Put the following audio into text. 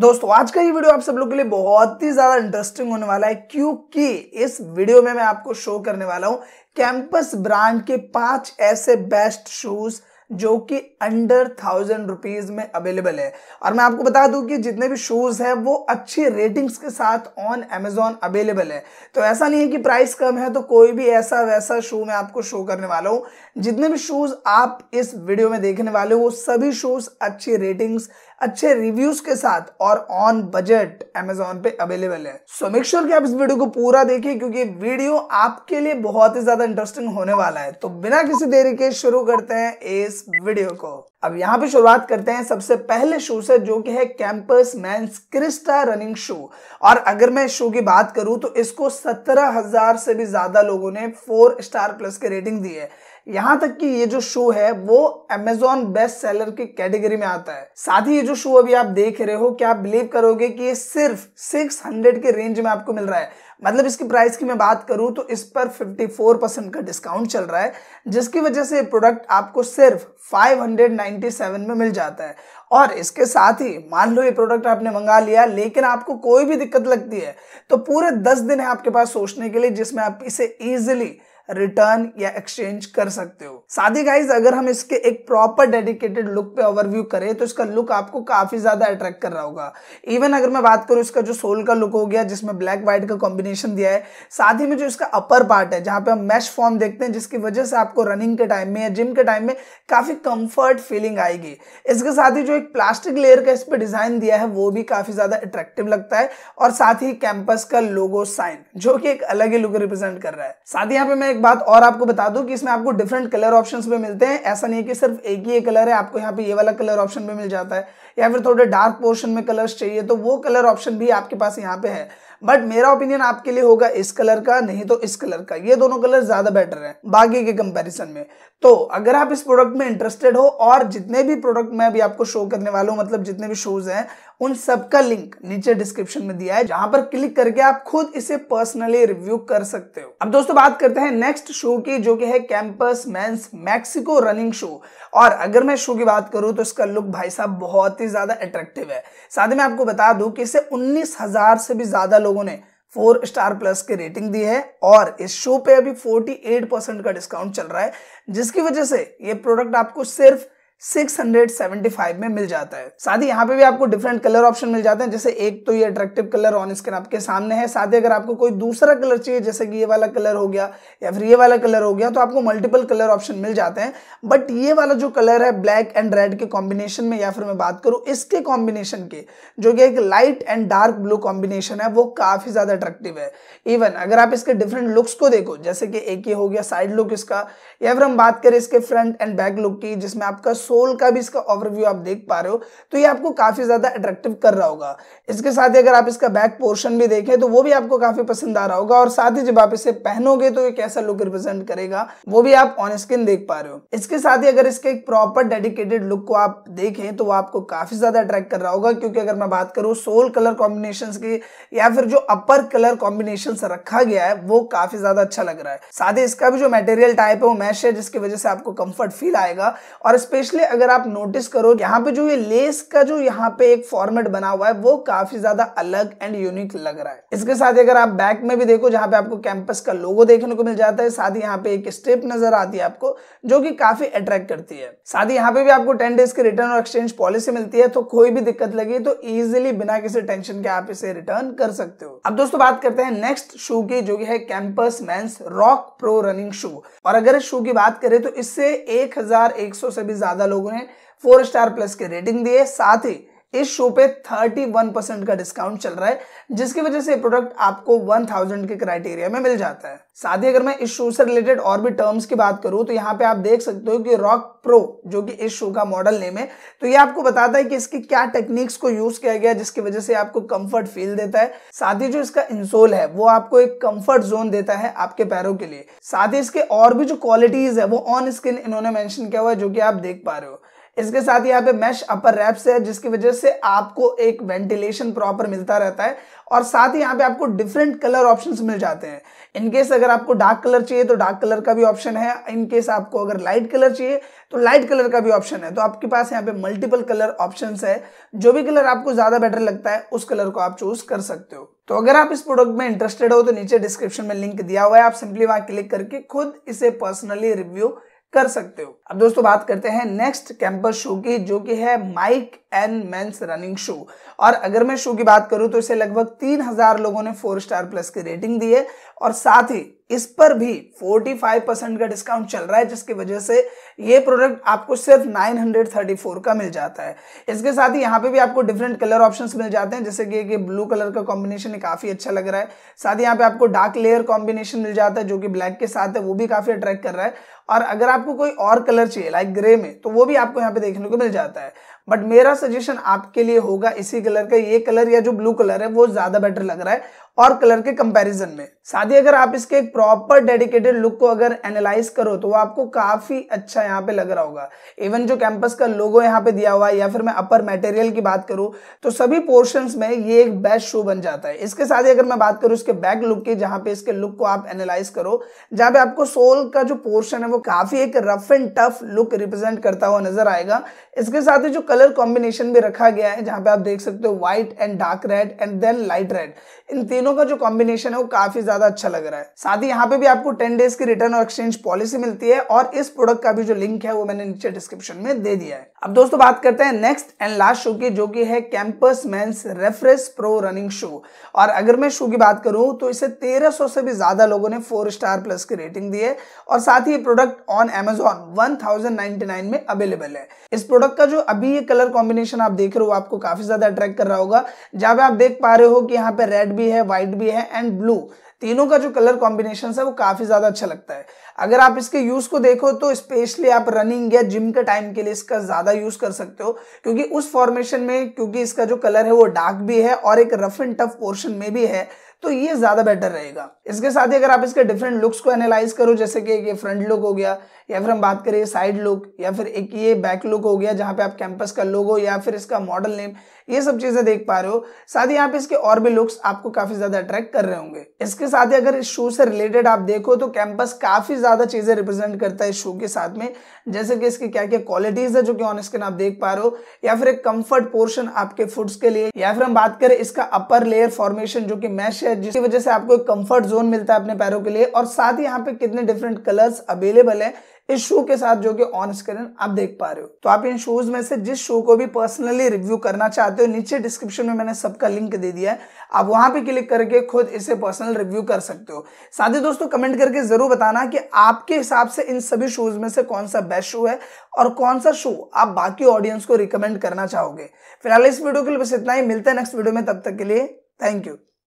दोस्तों आज का ये वीडियो आप सब लोग के लिए बहुत ही ज्यादा इंटरेस्टिंग होने वाला है क्योंकि इस वीडियो में मैं आपको शो करने वाला हूं कैंपस ब्रांड के पांच ऐसे बेस्ट शूज जो कि अंडर थाउजेंड रुपीज में अवेलेबल है और मैं आपको बता दूं कि जितने भी शूज हैं वो अच्छी रेटिंग्स के साथ ऑन एमेजॉन अवेलेबल है तो ऐसा नहीं है कि प्राइस कम है तो कोई भी ऐसा वैसा शू मैं आपको शो करने वाला हूँ जितने भी शूज आप इस वीडियो में देखने वाले हो वो सभी शूज अच्छी रेटिंग्स अच्छे रिव्यूज के साथ और ऑन बजट अमेजोन पे अवेलेबल है सो मेक श्योर कि आप इस वीडियो को पूरा देखें क्योंकि वीडियो आपके लिए बहुत ही ज्यादा इंटरेस्टिंग होने वाला है तो बिना किसी देरी के शुरू करते हैं इस वीडियो को अब यहाँ पे शुरुआत करते हैं सबसे पहले शू से जो कि है कैंपस मैं क्रिस्टा रनिंग शू और अगर मैं शू की बात करूं तो इसको सत्रह हजार से भी ज्यादा लोगों ने फोर स्टार प्लस के रेटिंग दी है यहाँ तक कि ये जो शो है वो अमेजोन बेस्ट सेलर की कैटेगरी में आता है साथ ही ये जो शो अभी आप देख रहे हो क्या आप बिलीव करोगे कि ये सिर्फ 600 के रेंज में आपको मिल रहा है मतलब इसकी प्राइस की मैं बात करूं तो इस पर 54 परसेंट का डिस्काउंट चल रहा है जिसकी वजह से प्रोडक्ट आपको सिर्फ 597 में मिल जाता है और इसके साथ ही मान लो ये प्रोडक्ट आपने मंगा लिया लेकिन आपको कोई भी दिक्कत लगती है तो पूरे 10 दिन है आपके पास सोचने के लिए जिसमें आप इसे ईजिली रिटर्न या एक्सचेंज कर सकते हो साथ ही गाइज अगर हम इसके एक प्रॉपर डेडिकेटेड लुक पे ओवरव्यू करें तो इसका लुक आपको काफी ज्यादा अट्रैक्ट कर रहा होगा इवन अगर मैं बात करूँ इसका जो सोल का लुक हो गया जिसमें ब्लैक व्हाइट का कॉम्बिनेशन दिया है साथ ही में जो इसका अपर पार्ट है जहां पे हम मैश फॉर्म देखते हैं जिसकी वजह से आपको रनिंग के टाइम में या जिम के टाइम में काफी कंफर्ट फीलिंग आएगी इसके साथ ही जो एक प्लास्टिक लेयर का इस पर डिजाइन दिया है वो भी काफी ज्यादा अट्रैक्टिव लगता है और साथ ही कैंपस का लोगो साइन जो कि एक अलग ही लुक रिप्रेजेंट कर रहा है साथ ही यहाँ पे मैं एक बात और आपको बता दूं कि इसमें आपको डिफरेंट कलर ऑप्शन भी मिलते हैं ऐसा नहीं है कि सिर्फ एक ही एक कलर है आपको यहाँ पे ये वाला कलर ऑप्शन भी मिल जाता है या फिर थोड़े डार्क पोर्शन में कलर्स चाहिए तो वो कलर ऑप्शन भी आपके पास यहाँ पे है बट मेरा ओपिनियन आपके लिए होगा इस कलर का नहीं तो इस कलर का ये दोनों कलर ज्यादा बेटर है बाकी के कंपेरिजन में तो अगर आप इस प्रोडक्ट में इंटरेस्टेड हो और जितने भी प्रोडक्ट मैं अभी आपको शो करने वाला हूँ मतलब जितने भी शोज हैं उन सबका लिंक नीचे डिस्क्रिप्शन में दिया है जहां पर क्लिक करके आप खुद इसे पर्सनली रिव्यू कर सकते हो अब दोस्तों बात करते हैं नेक्स्ट शो की जो कि है Campus men's Mexico running shoe और अगर मैं शो की बात करूं तो इसका लुक भाई साहब बहुत ही ज्यादा अट्रैक्टिव है साथ में आपको बता दूं कि इसे उन्नीस हजार से भी ज्यादा लोग लोगों ने फोर स्टार प्लस की रेटिंग दी है और इस शो पे अभी 48 परसेंट का डिस्काउंट चल रहा है जिसकी वजह से ये प्रोडक्ट आपको सिर्फ 675 में मिल जाता है साथ ही यहाँ पे भी आपको डिफरेंट कलर ऑप्शन मिल जाते हैं जैसे एक तो ये अट्रैक्टिव कलर ऑन स्क्रीन आपके सामने है साथ ही अगर आपको कोई दूसरा कलर चाहिए जैसे कि ये वाला कलर हो गया या फिर ये वाला कलर हो गया तो आपको मल्टीपल कलर ऑप्शन मिल जाते हैं बट ये वाला जो कलर है ब्लैक एंड रेड के कॉम्बिनेशन में या फिर मैं बात करूँ इसके कॉम्बिनेशन के जो कि एक light and dark blue combination है वो काफी ज्यादा अट्रैक्टिव है इवन अगर आप इसके डिफरेंट लुक्स को देखो जैसे कि एक ये हो गया साइड लुक इसका या फिर हम बात करें इसके फ्रंट एंड बैक लुक की जिसमें आपका सोल का भी इसका ओवरव्यू आप देख पा रहे हो तो ये आपको काफी ज्यादा अट्रैक्टिव कर रहा होगा इसके साथ ही अगर आप इसका बैक पोर्शन भी देखें तो वो भी आपको काफी पसंद आ रहा होगा और साथ ही जब आप इसे पहनोगे तो ये कैसा लुक रिप्रेजेंट करेगा वो भी आप ऑन स्किन देख पा रहे हो इसके साथ ही अगर इसके एक प्रॉपर डेडिकेटेड लुक को आप देखें तो वो आपको काफी ज्यादा अट्रैक्ट कर रहा होगा क्योंकि अगर मैं बात करूँ सोल कलर कॉम्बिनेशन की या फिर जो अपर कलर कॉम्बिनेशन रखा गया है वो काफी ज्यादा अच्छा लग रहा है साथ ही इसका भी जो मटेरियल टाइप है वो मैश है जिसकी वजह से आपको कंफर्ट फील आएगा और स्पेशली अगर आप नोटिस करो यहाँ पे जो ये लेस का जो यहाँ पे एक फॉर्मेट बना हुआ है वो काफी ज्यादा अलग एंड यूनिक लग रहा है इसके साथ अगर आप बैक में भी देखो जहाँ पे आपको कैंपस का लोगो देखने को मिल जाता है साथ ही यहाँ पे एक स्टेप नजर आती है आपको जो की काफी अट्रैक्ट करती है साथ ही यहाँ पे भी आपको टेन डेज की रिटर्न और एक्सचेंज पॉलिसी मिलती है तो कोई भी दिक्कत लगी तो इजिली बिना किसी टेंशन के आप इसे रिटर्न कर सकते हो अब दोस्तों बात करते हैं नेक्स्ट शू की जो कि है Campus men's rock pro running shoe और अगर इस शू की बात करें तो इससे 1100 से भी ज्यादा ज़्यादा लोगों ने फोर स्टार प्लस के रेटिंग दिए साथ ही इस शो पे 31 परसेंट का डिस्काउंट चल रहा है जिसकी वजह से प्रोडक्ट आपको 1000 के क्राइटेरिया में मिल जाता है साथ ही अगर मैं इस शो से रिलेटेड और भी टर्म्स की बात करूं तो यहाँ पे आप देख सकते हो कि रॉक प्रो जो कि इस शो का मॉडल नेम है तो ये आपको बताता है कि इसकी क्या टेक्निक्स को यूज किया गया जिसकी वजह से आपको कंफर्ट फील देता है साथ ही जो इसका इंसोल है वो आपको एक कंफर्ट जोन देता है आपके पैरों के लिए साथ ही इसके और भी जो क्वालिटीज है वो ऑन स्किन इन्होंने मैंशन किया हुआ है जो कि आप देख पा रहे हो इसके साथ यहाँ पे मैश अपर रैप्स है जिसकी वजह से आपको एक वेंटिलेशन प्रॉपर मिलता रहता है और साथ ही यहाँ पे आपको डिफरेंट कलर ऑप्शंस मिल जाते हैं इनकेस अगर आपको डार्क कलर चाहिए तो डार्क कलर का भी ऑप्शन है इनकेस आपको अगर लाइट कलर चाहिए तो लाइट कलर का भी ऑप्शन है तो आपके पास यहाँ पे मल्टीपल कलर ऑप्शन है जो भी कलर आपको ज़्यादा बेटर लगता है उस कलर को आप चूज कर सकते हो तो अगर आप इस प्रोडक्ट में इंटरेस्टेड हो तो नीचे डिस्क्रिप्शन में लिंक दिया हुआ है आप सिंपली वहां क्लिक करके खुद इसे पर्सनली रिव्यू कर सकते हो अब दोस्तों बात करते हैं नेक्स्ट कैंपस शो की जो कि है Mike and men's running shoe और अगर मैं शो की बात करूं तो इसे लगभग तीन हजार लोगों ने फोर स्टार प्लस की रेटिंग दी है और साथ ही इस पर भी 45 परसेंट का डिस्काउंट चल रहा है जिसकी वजह से ये प्रोडक्ट आपको सिर्फ 934 का मिल जाता है इसके साथ ही यहाँ पे भी आपको डिफरेंट कलर ऑप्शंस मिल जाते हैं जैसे कि ये ब्लू कलर का कॉम्बिनेशन काफ़ी अच्छा लग रहा है साथ ही यहाँ पे आपको डार्क लेयर कॉम्बिनेशन मिल जाता है जो कि ब्लैक के साथ है वो भी काफ़ी अट्रैक्ट कर रहा है और अगर आपको कोई और कलर चाहिए लाइक ग्रे में तो वो भी आपको यहाँ पे देखने को मिल जाता है बट मेरा सजेशन आपके लिए होगा इसी कलर का ये कलर या जो ब्लू कलर है वो ज़्यादा बेटर लग रहा है और कलर के कंपैरिजन में साथ ही अगर आप इसके एक प्रॉपर डेडिकेटेड लुक को अगर एनालाइज करो तो वो आपको काफी अच्छा यहाँ पे लग रहा होगा इवन जो कैंपस का लोगो यहाँ पे दिया हुआ है या फिर मैं अपर मटेरियल की बात करूँ तो सभी पोर्शंस में ये एक बेस्ट शो बन जाता है इसके साथ ही अगर मैं बात करूँ इसके बैक लुक की जहाँ पे इसके लुक को आप एनालाइज करो जहाँ पे आपको सोल का जो पोर्शन है वो काफी एक rough and tough look represent करता हुआ नजर आएगा इसके साथ ही जो कलर कॉम्बिनेशन भी रखा गया है जहाँ पे आप देख सकते हो white and dark red and then light red इन तीन तीनों का जो कॉम्बिनेशन है वो काफी ज्यादा अच्छा लग रहा है साथ ही यहाँ पे भी आपको टेन डेज की रिटर्न और एक्सचेंज पॉलिसी मिलती है और इस प्रोडक्ट का भी जो लिंक है वो मैंने नीचे डिस्क्रिप्शन में दे दिया है अब दोस्तों बात करते हैं नेक्स्ट एंड लास्ट शो की जो की है Campus men's reference pro running shoe और अगर मैं शो की बात करूं तो इसे तेरह से भी ज्यादा लोगों ने फोर स्टार प्लस की रेटिंग दी है और साथ ही प्रोडक्ट ऑन एमेजॉन वन में अवेलेबल है इस प्रोडक्ट का जो अभी ये कलर कॉम्बिनेशन आप देख रहे हो आपको काफी ज्यादा अट्रैक्ट कर रहा होगा जहां पे आप देख पा रहे हो कि यहाँ पे रेड भी है व्हाइट भी है एंड ब्लू तीनों का जो कलर कॉम्बिनेशन है वो काफी ज्यादा अच्छा लगता है अगर आप इसके यूज को देखो तो स्पेशली आप रनिंग या जिम के टाइम के लिए इसका ज्यादा यूज कर सकते हो क्योंकि उस फॉर्मेशन में क्योंकि इसका जो कलर है वो डार्क भी है और एक रफ एंड टफ पोर्शन में भी है तो ये ज़्यादा बेटर रहेगा इसके साथ ही अगर आप इसके डिफरेंट लुक्स को एनालाइज करो जैसे कि ये फ्रंट लुक हो गया या फिर हम बात करें साइड लुक या फिर एक ये बैक लुक हो गया जहां पे आप कैंपस का लोगो या फिर इसका मॉडल नेम ये सब चीज़ें देख पा रहे हो साथ ही आप इसके और भी लुक्स आपको काफ़ी ज़्यादा अट्रैक्ट कर रहे होंगे इसके साथ ही अगर इस शो से रिलेटेड आप देखो तो कैंपस काफ़ी ज़्यादा चीज़ें रिप्रेजेंट करता है इस शो के साथ में जैसे कि इसकी क्या क्या क्वालिटीज़ है जो कि ऑन स्क्रीन आप देख पा रहे हो या फिर एक कंफर्ट पोर्शन आपके फुट्स के लिए या फिर हम बात करें इसका अपर लेयर फॉर्मेशन जो कि मैश है है जिसकी वजह से आपको एक कंफर्ट जोन मिलता है अपने पैरों के लिए और साथ ही यहाँ पे कितने डिफरेंट कलर्स अवेलेबल है इस शू के साथ जो कि ऑन स्क्रीन आप देख पा रहे हो तो आप इन शूज में से जिस शू को भी पर्सनली रिव्यू करना चाहते हो नीचे डिस्क्रिप्शन में मैंने सबका लिंक दे दिया है आप वहां पे क्लिक करके खुद इसे पर्सनल रिव्यू कर सकते हो साथ ही दोस्तों कमेंट करके जरूर बताना कि आपके हिसाब से इन सभी शूज में से कौन सा बेस्ट शू है और कौन सा शू आप बाकी ऑडियंस को रिकमेंड करना चाहोगे फिलहाल इस वीडियो के लिए बस इतना ही मिलते हैं नेक्स्ट वीडियो में तब तक के लिए थैंक यू